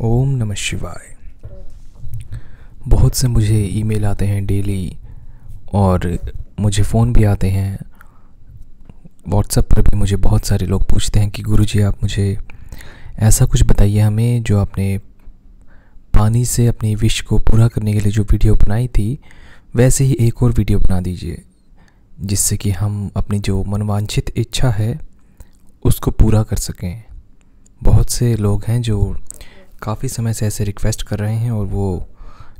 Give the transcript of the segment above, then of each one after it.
ओम नमः शिवाय बहुत से मुझे ईमेल आते हैं डेली और मुझे फ़ोन भी आते हैं व्हाट्सएप पर भी मुझे बहुत सारे लोग पूछते हैं कि गुरु जी आप मुझे ऐसा कुछ बताइए हमें जो आपने पानी से अपनी विश को पूरा करने के लिए जो वीडियो बनाई थी वैसे ही एक और वीडियो बना दीजिए जिससे कि हम अपनी जो मनवांछित इच्छा है उसको पूरा कर सकें बहुत से लोग हैं जो काफ़ी समय से ऐसे रिक्वेस्ट कर रहे हैं और वो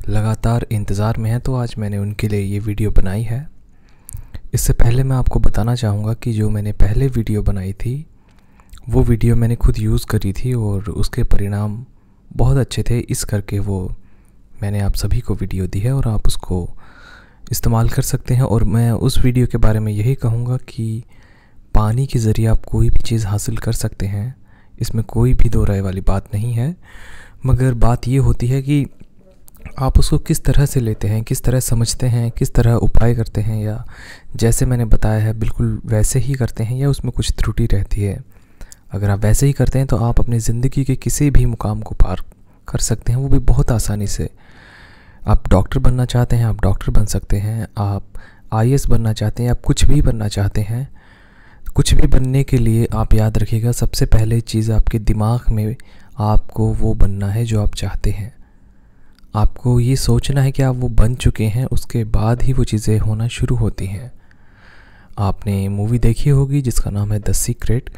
लगातार इंतज़ार में हैं तो आज मैंने उनके लिए ये वीडियो बनाई है इससे पहले मैं आपको बताना चाहूँगा कि जो मैंने पहले वीडियो बनाई थी वो वीडियो मैंने खुद यूज़ करी थी और उसके परिणाम बहुत अच्छे थे इस करके वो मैंने आप सभी को वीडियो दी है और आप उसको इस्तेमाल कर सकते हैं और मैं उस वीडियो के बारे में यही कहूँगा कि पानी के ज़रिए आप कोई भी चीज़ हासिल कर सकते हैं इसमें कोई भी दो राय वाली बात नहीं है मगर बात ये होती है कि आप उसको किस तरह से लेते हैं किस तरह समझते हैं किस तरह उपाय करते हैं या जैसे मैंने बताया है बिल्कुल वैसे ही करते हैं या उसमें कुछ त्रुटि रहती है अगर आप वैसे ही करते हैं तो आप अपनी ज़िंदगी के किसी भी मुकाम को पार कर सकते हैं वो भी बहुत आसानी से आप डॉक्टर बनना चाहते हैं आप डॉक्टर बन सकते हैं आप आई बनना चाहते हैं आप कुछ भी बनना चाहते हैं कुछ भी बनने के लिए आप याद रखिएगा सबसे पहले चीज़ आपके दिमाग में आपको वो बनना है जो आप चाहते हैं आपको ये सोचना है कि आप वो बन चुके हैं उसके बाद ही वो चीज़ें होना शुरू होती हैं आपने मूवी देखी होगी जिसका नाम है द सीक्रेट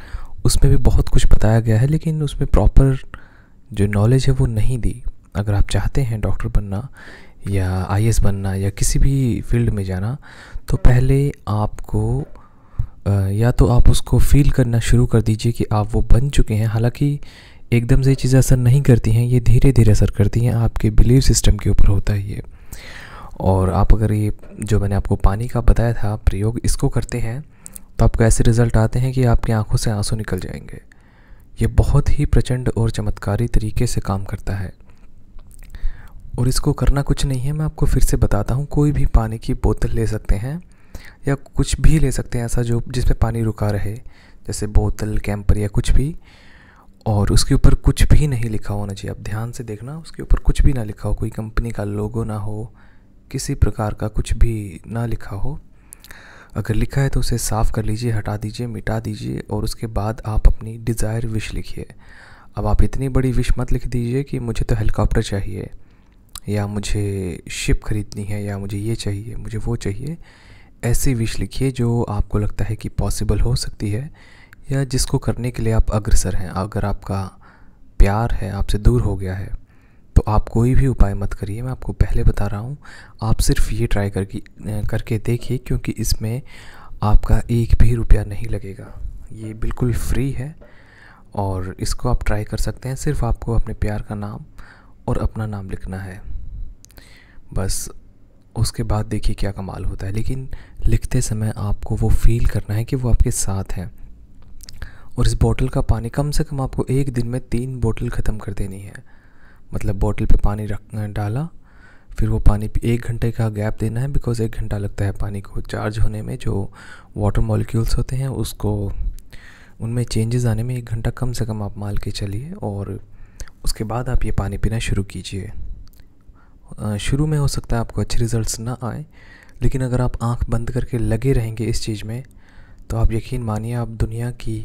उसमें भी बहुत कुछ बताया गया है लेकिन उसमें प्रॉपर जो नॉलेज है वो नहीं दी अगर आप चाहते हैं डॉक्टर बनना या आई बनना या किसी भी फील्ड में जाना तो पहले आपको या तो आप उसको फील करना शुरू कर दीजिए कि आप वो बन चुके हैं हालांकि एकदम से ये चीज़ें असर नहीं करती हैं ये धीरे धीरे असर करती हैं आपके बिलीव सिस्टम के ऊपर होता है ये और आप अगर ये जो मैंने आपको पानी का बताया था प्रयोग इसको करते हैं तो आपको ऐसे रिज़ल्ट आते हैं कि आपकी आंखों से आंसू निकल जाएंगे ये बहुत ही प्रचंड और चमत्कारी तरीके से काम करता है और इसको करना कुछ नहीं है मैं आपको फिर से बताता हूँ कोई भी पानी की बोतल ले सकते हैं या कुछ भी ले सकते हैं ऐसा जो जिसमें पानी रुका रहे जैसे बोतल कैंपर या कुछ भी और उसके ऊपर कुछ भी नहीं लिखा होना चाहिए आप ध्यान से देखना उसके ऊपर कुछ भी ना लिखा हो कोई कंपनी का लोगो ना हो किसी प्रकार का कुछ भी ना लिखा हो अगर लिखा है तो उसे साफ़ कर लीजिए हटा दीजिए मिटा दीजिए और उसके बाद आप अपनी डिज़ायर विश लिखिए अब आप इतनी बड़ी विश मत लिख दीजिए कि मुझे तो हेलीकॉप्टर चाहिए या मुझे शिप खरीदनी है या मुझे ये चाहिए मुझे वो चाहिए ऐसी विश लिखिए जो आपको लगता है कि पॉसिबल हो सकती है या जिसको करने के लिए आप अग्रसर हैं अगर आपका प्यार है आपसे दूर हो गया है तो आप कोई भी उपाय मत करिए मैं आपको पहले बता रहा हूँ आप सिर्फ ये ट्राई करके करके देखिए क्योंकि इसमें आपका एक भी रुपया नहीं लगेगा ये बिल्कुल फ्री है और इसको आप ट्राई कर सकते हैं सिर्फ आपको अपने प्यार का नाम और अपना नाम लिखना है बस उसके बाद देखिए क्या कमाल होता है लेकिन लिखते समय आपको वो फील करना है कि वो आपके साथ है और इस बोतल का पानी कम से कम आपको एक दिन में तीन बोतल ख़त्म कर देनी है मतलब बोतल पे पानी रख डाला फिर वो पानी एक घंटे का गैप देना है बिकॉज़ एक घंटा लगता है पानी को चार्ज होने में जो वाटर मॉलिक्यूल्स होते हैं उसको उनमें चेंजेस आने में एक घंटा कम से कम आप मान के चलिए और उसके बाद आप ये पानी पीना शुरू कीजिए शुरू में हो सकता है आपको अच्छे रिज़ल्ट्स ना आए लेकिन अगर आप आंख बंद करके लगे रहेंगे इस चीज़ में तो आप यकीन मानिए आप दुनिया की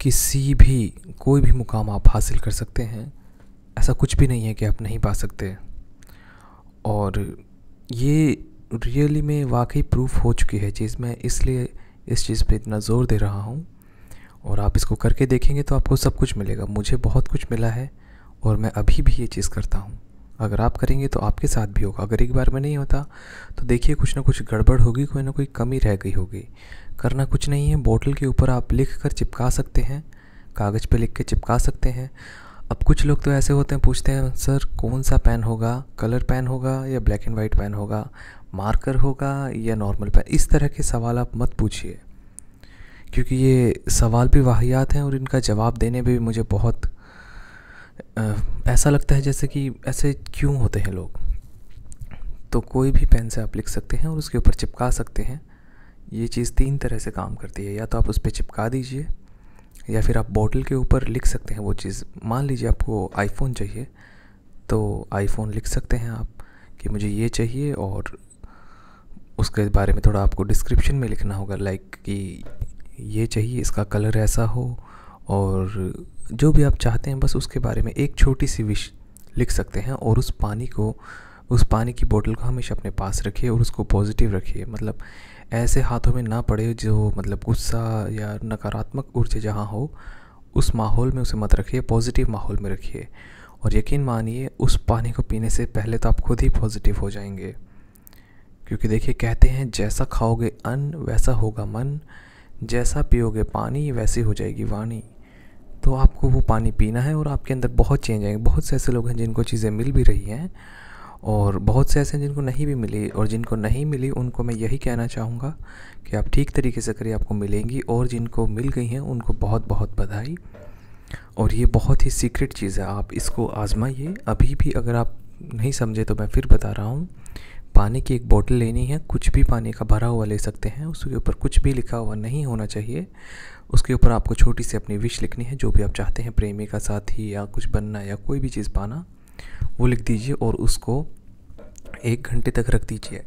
किसी भी कोई भी मुकाम आप हासिल कर सकते हैं ऐसा कुछ भी नहीं है कि आप नहीं पा सकते और ये रियली में वाकई प्रूफ हो चुकी है चीज़ मैं इसलिए इस चीज़ पे इतना ज़ोर दे रहा हूँ और आप इसको करके देखेंगे तो आपको सब कुछ मिलेगा मुझे बहुत कुछ मिला है और मैं अभी भी ये चीज़ करता हूँ अगर आप करेंगे तो आपके साथ भी होगा अगर एक बार में नहीं होता तो देखिए कुछ ना कुछ गड़बड़ होगी कोई ना कोई कमी रह गई होगी करना कुछ नहीं है बॉटल के ऊपर आप लिख कर चिपका सकते हैं कागज़ पे लिख के चिपका सकते हैं अब कुछ लोग तो ऐसे होते हैं पूछते हैं सर कौन सा पेन होगा कलर पेन होगा या ब्लैक एंड वाइट पेन होगा मार्कर होगा या नॉर्मल पेन इस तरह के सवाल आप मत पूछिए क्योंकि ये सवाल भी वाहियात हैं और इनका जवाब देने में भी मुझे बहुत ऐसा लगता है जैसे कि ऐसे क्यों होते हैं लोग तो कोई भी पेन से आप लिख सकते हैं और उसके ऊपर चिपका सकते हैं ये चीज़ तीन तरह से काम करती है या तो आप उस पर चिपका दीजिए या फिर आप बॉटल के ऊपर लिख सकते हैं वो चीज़ मान लीजिए आपको आईफोन चाहिए तो आईफोन लिख सकते हैं आप कि मुझे ये चाहिए और उसके बारे में थोड़ा आपको डिस्क्रिप्शन में लिखना होगा लाइक कि ये चाहिए इसका कलर ऐसा हो और जो भी आप चाहते हैं बस उसके बारे में एक छोटी सी विश लिख सकते हैं और उस पानी को उस पानी की बोतल को हमेशा अपने पास रखिए और उसको पॉजिटिव रखिए मतलब ऐसे हाथों में ना पड़े जो मतलब गुस्सा या नकारात्मक ऊर्जा जहाँ हो उस माहौल में उसे मत रखिए पॉजिटिव माहौल में रखिए और यकीन मानिए उस पानी को पीने से पहले तो आप खुद ही पॉजिटिव हो जाएंगे क्योंकि देखिए कहते हैं जैसा खाओगे अन्न वैसा होगा मन जैसा पियोगे पानी वैसी हो जाएगी वाणी तो आपको वो पानी पीना है और आपके अंदर बहुत चेंज आएंगे बहुत से ऐसे लोग हैं जिनको चीज़ें मिल भी रही हैं और बहुत से ऐसे हैं जिनको नहीं भी मिली और जिनको नहीं मिली उनको मैं यही कहना चाहूँगा कि आप ठीक तरीके से करिए आपको मिलेंगी और जिनको मिल गई हैं उनको बहुत बहुत बधाई और ये बहुत ही सीक्रेट चीज़ है आप इसको आजमाइए अभी भी अगर आप नहीं समझे तो मैं फिर बता रहा हूँ पानी की एक बोतल लेनी है कुछ भी पानी का भरा हुआ ले सकते हैं उसके ऊपर कुछ भी लिखा हुआ नहीं होना चाहिए उसके ऊपर आपको छोटी सी अपनी विश लिखनी है जो भी आप चाहते हैं प्रेमी का साथी या कुछ बनना या कोई भी चीज़ पाना वो लिख दीजिए और उसको एक घंटे तक रख दीजिए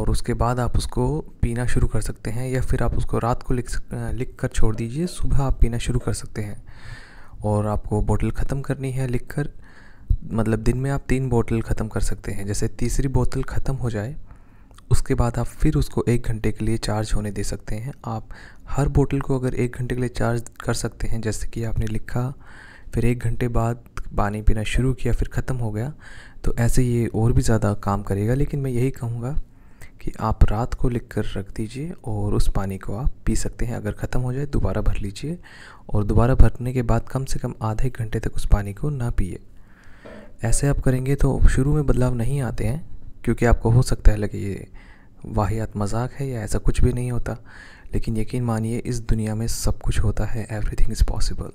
और उसके बाद आप उसको पीना शुरू कर सकते हैं या फिर आप उसको रात को लिख लिख कर छोड़ दीजिए सुबह आप पीना शुरू कर सकते हैं और आपको बोतल ख़त्म करनी है लिख कर मतलब दिन में आप तीन बोतल ख़त्म कर सकते हैं जैसे तीसरी बोतल ख़त्म हो जाए उसके बाद आप फिर उसको एक घंटे के लिए चार्ज होने दे सकते हैं आप हर बोतल को अगर एक घंटे के लिए चार्ज कर सकते हैं जैसे कि आपने लिखा फिर एक घंटे बाद पानी पीना शुरू किया फिर ख़त्म हो गया तो ऐसे ये और भी ज़्यादा काम करेगा लेकिन मैं यही कहूँगा कि आप रात को लिख कर रख दीजिए और उस पानी को आप पी सकते हैं अगर ख़त्म हो जाए दोबारा भर लीजिए और दोबारा भरने के बाद कम से कम आधे घंटे तक उस पानी को ना पिए ऐसे आप करेंगे तो शुरू में बदलाव नहीं आते हैं क्योंकि आपको हो सकता है लगे ये वाहियात मजाक है या ऐसा कुछ भी नहीं होता लेकिन यकीन मानिए इस दुनिया में सब कुछ होता है एवरीथिंग इज़ पॉसिबल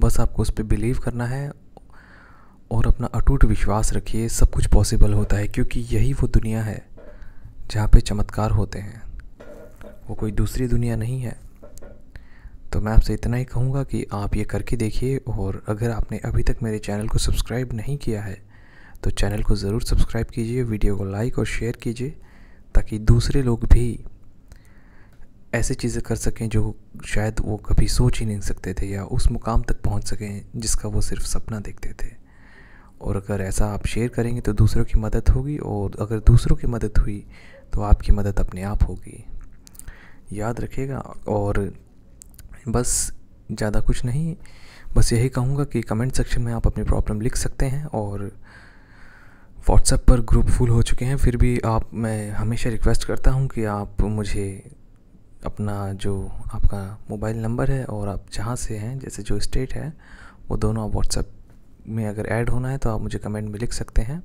बस आपको उस पर बिलीव करना है और अपना अटूट विश्वास रखिए सब कुछ पॉसिबल होता है क्योंकि यही वो दुनिया है जहाँ पे चमत्कार होते हैं वो कोई दूसरी दुनिया नहीं है तो मैं आपसे इतना ही कहूँगा कि आप ये करके देखिए और अगर आपने अभी तक मेरे चैनल को सब्सक्राइब नहीं किया है तो चैनल को ज़रूर सब्सक्राइब कीजिए वीडियो को लाइक और शेयर कीजिए ताकि दूसरे लोग भी ऐसी चीज़ें कर सकें जो शायद वो कभी सोच ही नहीं सकते थे या उस मुकाम तक पहुंच सकें जिसका वो सिर्फ सपना देखते थे और अगर ऐसा आप शेयर करेंगे तो दूसरों की मदद होगी और अगर दूसरों की मदद हुई तो आपकी मदद अपने आप होगी याद रखिएगा और हैं बस ज़्यादा कुछ नहीं बस यही कहूँगा कि कमेंट सेक्शन में आप अपनी प्रॉब्लम लिख सकते हैं और व्हाट्सएप पर ग्रुप फुल हो चुके हैं फिर भी आप मैं हमेशा रिक्वेस्ट करता हूँ कि आप मुझे अपना जो आपका मोबाइल नंबर है और आप जहाँ से हैं जैसे जो स्टेट है वो दोनों आप व्हाट्सएप में अगर ऐड होना है तो आप मुझे कमेंट में लिख सकते हैं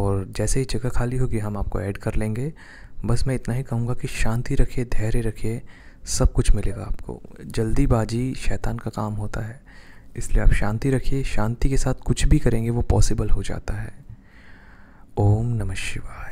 और जैसे ही जगह खाली होगी हम आपको ऐड कर लेंगे बस मैं इतना ही कहूँगा कि शांति रखिए धैर्य रखिए सब कुछ मिलेगा आपको जल्दीबाजी शैतान का काम होता है इसलिए आप शांति रखिए शांति के साथ कुछ भी करेंगे वो पॉसिबल हो जाता है ओम नमः शिवाय